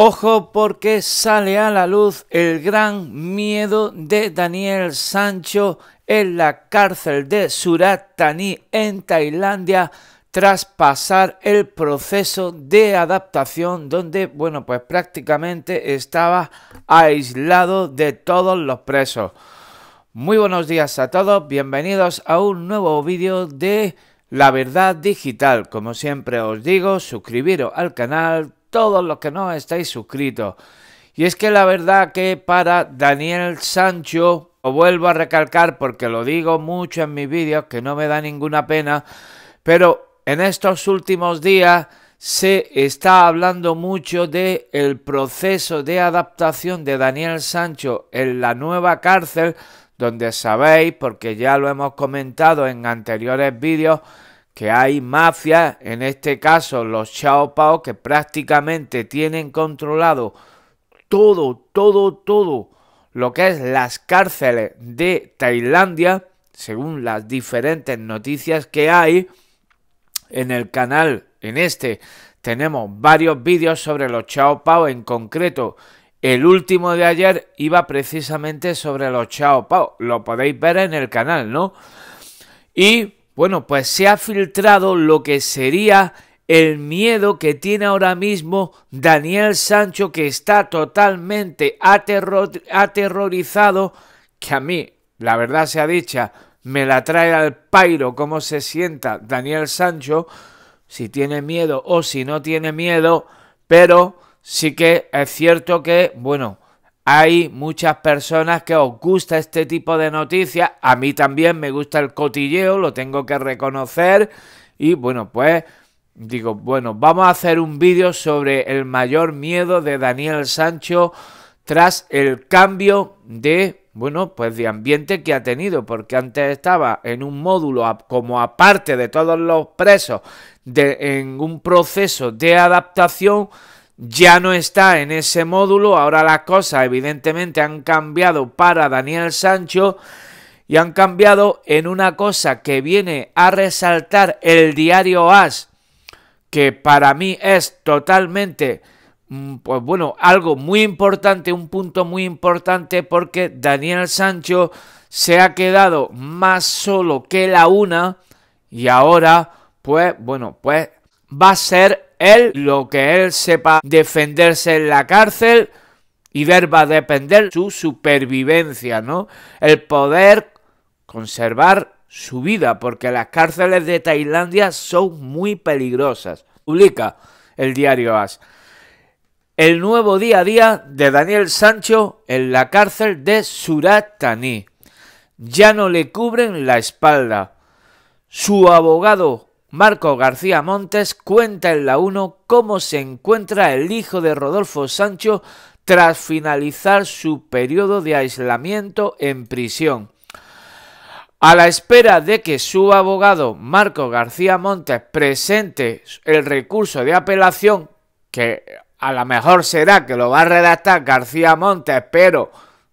Ojo porque sale a la luz el gran miedo de Daniel Sancho en la cárcel de Surat Thani en Tailandia tras pasar el proceso de adaptación donde, bueno, pues prácticamente estaba aislado de todos los presos. Muy buenos días a todos, bienvenidos a un nuevo vídeo de La Verdad Digital. Como siempre os digo, suscribiros al canal, todos los que no estáis suscritos. Y es que la verdad que para Daniel Sancho, os vuelvo a recalcar porque lo digo mucho en mis vídeos, que no me da ninguna pena, pero en estos últimos días se está hablando mucho de el proceso de adaptación de Daniel Sancho en la nueva cárcel, donde sabéis, porque ya lo hemos comentado en anteriores vídeos, que hay mafias, en este caso los Chao Pao, que prácticamente tienen controlado todo, todo, todo lo que es las cárceles de Tailandia, según las diferentes noticias que hay en el canal, en este, tenemos varios vídeos sobre los Chao Pao, en concreto el último de ayer iba precisamente sobre los Chao Pao, lo podéis ver en el canal, ¿no? Y bueno, pues se ha filtrado lo que sería el miedo que tiene ahora mismo Daniel Sancho, que está totalmente aterrorizado, que a mí, la verdad sea dicha, me la trae al pairo cómo se sienta Daniel Sancho, si tiene miedo o si no tiene miedo, pero sí que es cierto que, bueno, hay muchas personas que os gusta este tipo de noticias. A mí también me gusta el cotilleo, lo tengo que reconocer. Y bueno, pues digo, bueno, vamos a hacer un vídeo sobre el mayor miedo de Daniel Sancho tras el cambio de, bueno, pues de ambiente que ha tenido, porque antes estaba en un módulo como aparte de todos los presos de, en un proceso de adaptación ya no está en ese módulo, ahora las cosas evidentemente han cambiado para Daniel Sancho y han cambiado en una cosa que viene a resaltar el diario AS, que para mí es totalmente, mm, pues bueno, algo muy importante, un punto muy importante porque Daniel Sancho se ha quedado más solo que la una y ahora, pues bueno, pues va a ser él, lo que él sepa defenderse en la cárcel y ver va a depender su supervivencia, ¿no? El poder conservar su vida, porque las cárceles de Tailandia son muy peligrosas. Publica el diario As. El nuevo día a día de Daniel Sancho en la cárcel de Surat Thani. Ya no le cubren la espalda. Su abogado Marco García Montes cuenta en la 1 cómo se encuentra el hijo de Rodolfo Sancho tras finalizar su periodo de aislamiento en prisión. A la espera de que su abogado Marco García Montes presente el recurso de apelación, que a lo mejor será que lo va a redactar García Montes, pero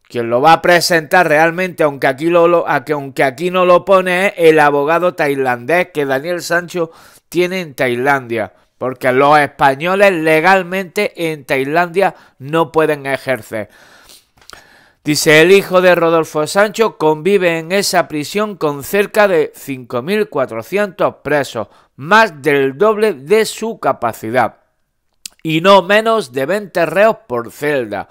quien lo va a presentar realmente, aunque aquí, lo, aunque aquí no lo pone, es el abogado tailandés que Daniel Sancho tiene en Tailandia. Porque los españoles legalmente en Tailandia no pueden ejercer. Dice, el hijo de Rodolfo Sancho convive en esa prisión con cerca de 5.400 presos, más del doble de su capacidad, y no menos de 20 reos por celda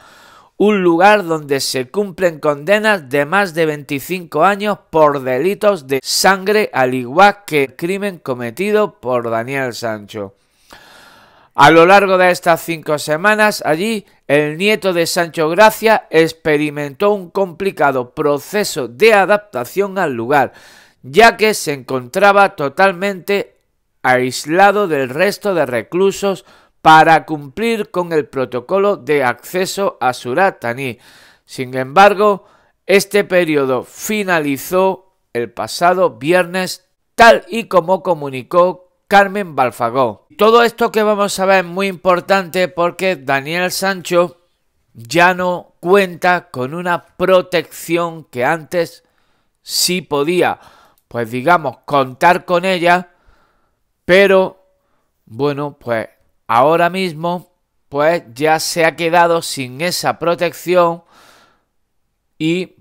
un lugar donde se cumplen condenas de más de 25 años por delitos de sangre, al igual que el crimen cometido por Daniel Sancho. A lo largo de estas cinco semanas allí, el nieto de Sancho Gracia experimentó un complicado proceso de adaptación al lugar, ya que se encontraba totalmente aislado del resto de reclusos para cumplir con el protocolo de acceso a Suratani. Sin embargo, este periodo finalizó el pasado viernes tal y como comunicó Carmen Balfagó. Todo esto que vamos a ver es muy importante porque Daniel Sancho ya no cuenta con una protección que antes sí podía, pues digamos, contar con ella, pero bueno, pues ahora mismo pues ya se ha quedado sin esa protección y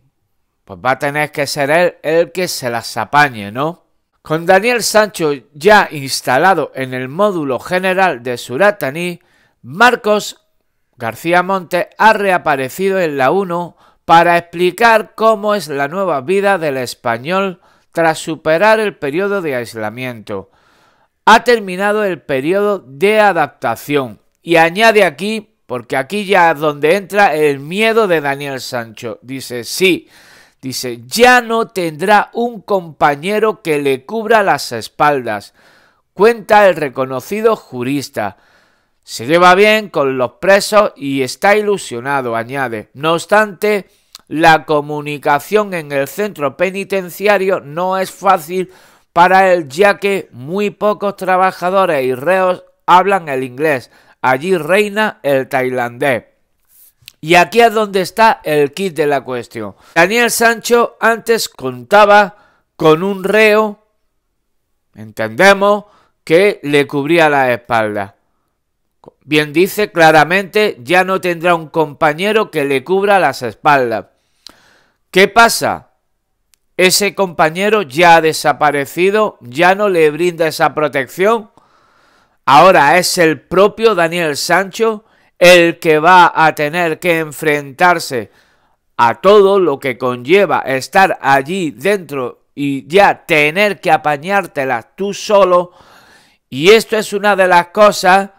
pues va a tener que ser él el que se las apañe, ¿no? Con Daniel Sancho ya instalado en el módulo general de Suratani, Marcos García Monte ha reaparecido en la 1 para explicar cómo es la nueva vida del español tras superar el periodo de aislamiento ha terminado el periodo de adaptación. Y añade aquí, porque aquí ya es donde entra el miedo de Daniel Sancho. Dice, sí, dice, ya no tendrá un compañero que le cubra las espaldas, cuenta el reconocido jurista. Se lleva bien con los presos y está ilusionado, añade. No obstante, la comunicación en el centro penitenciario no es fácil para él ya que muy pocos trabajadores y reos hablan el inglés, allí reina el tailandés. Y aquí es donde está el kit de la cuestión. Daniel Sancho antes contaba con un reo, entendemos, que le cubría la espalda. Bien dice claramente, ya no tendrá un compañero que le cubra las espaldas. ¿Qué pasa? ese compañero ya ha desaparecido, ya no le brinda esa protección. Ahora es el propio Daniel Sancho el que va a tener que enfrentarse a todo lo que conlleva estar allí dentro y ya tener que apañártelas tú solo. Y esto es una de las cosas,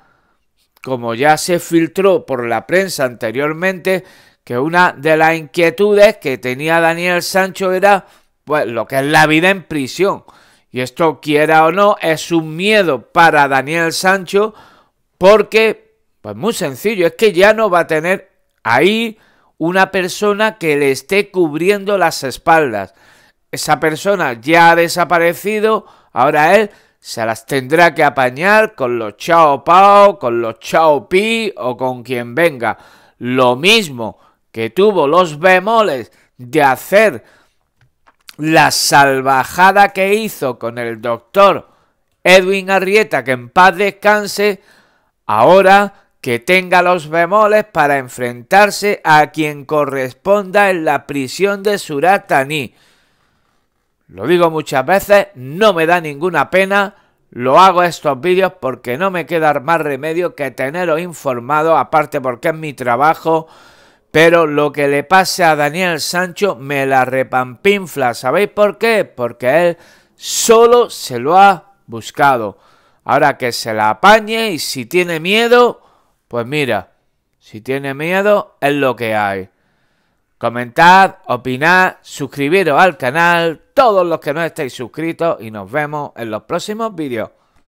como ya se filtró por la prensa anteriormente, que una de las inquietudes que tenía Daniel Sancho era pues, lo que es la vida en prisión. Y esto, quiera o no, es un miedo para Daniel Sancho porque, pues muy sencillo, es que ya no va a tener ahí una persona que le esté cubriendo las espaldas. Esa persona ya ha desaparecido, ahora él se las tendrá que apañar con los chao pao, con los chao pi o con quien venga. Lo mismo que tuvo los bemoles de hacer la salvajada que hizo con el doctor Edwin Arrieta, que en paz descanse, ahora que tenga los bemoles para enfrentarse a quien corresponda en la prisión de Suratani. Lo digo muchas veces, no me da ninguna pena, lo hago estos vídeos porque no me queda más remedio que teneros informado, aparte porque es mi trabajo pero lo que le pase a Daniel Sancho me la repampinfla. ¿Sabéis por qué? Porque él solo se lo ha buscado. Ahora que se la apañe y si tiene miedo, pues mira, si tiene miedo es lo que hay. Comentad, opinad, suscribiros al canal, todos los que no estáis suscritos y nos vemos en los próximos vídeos.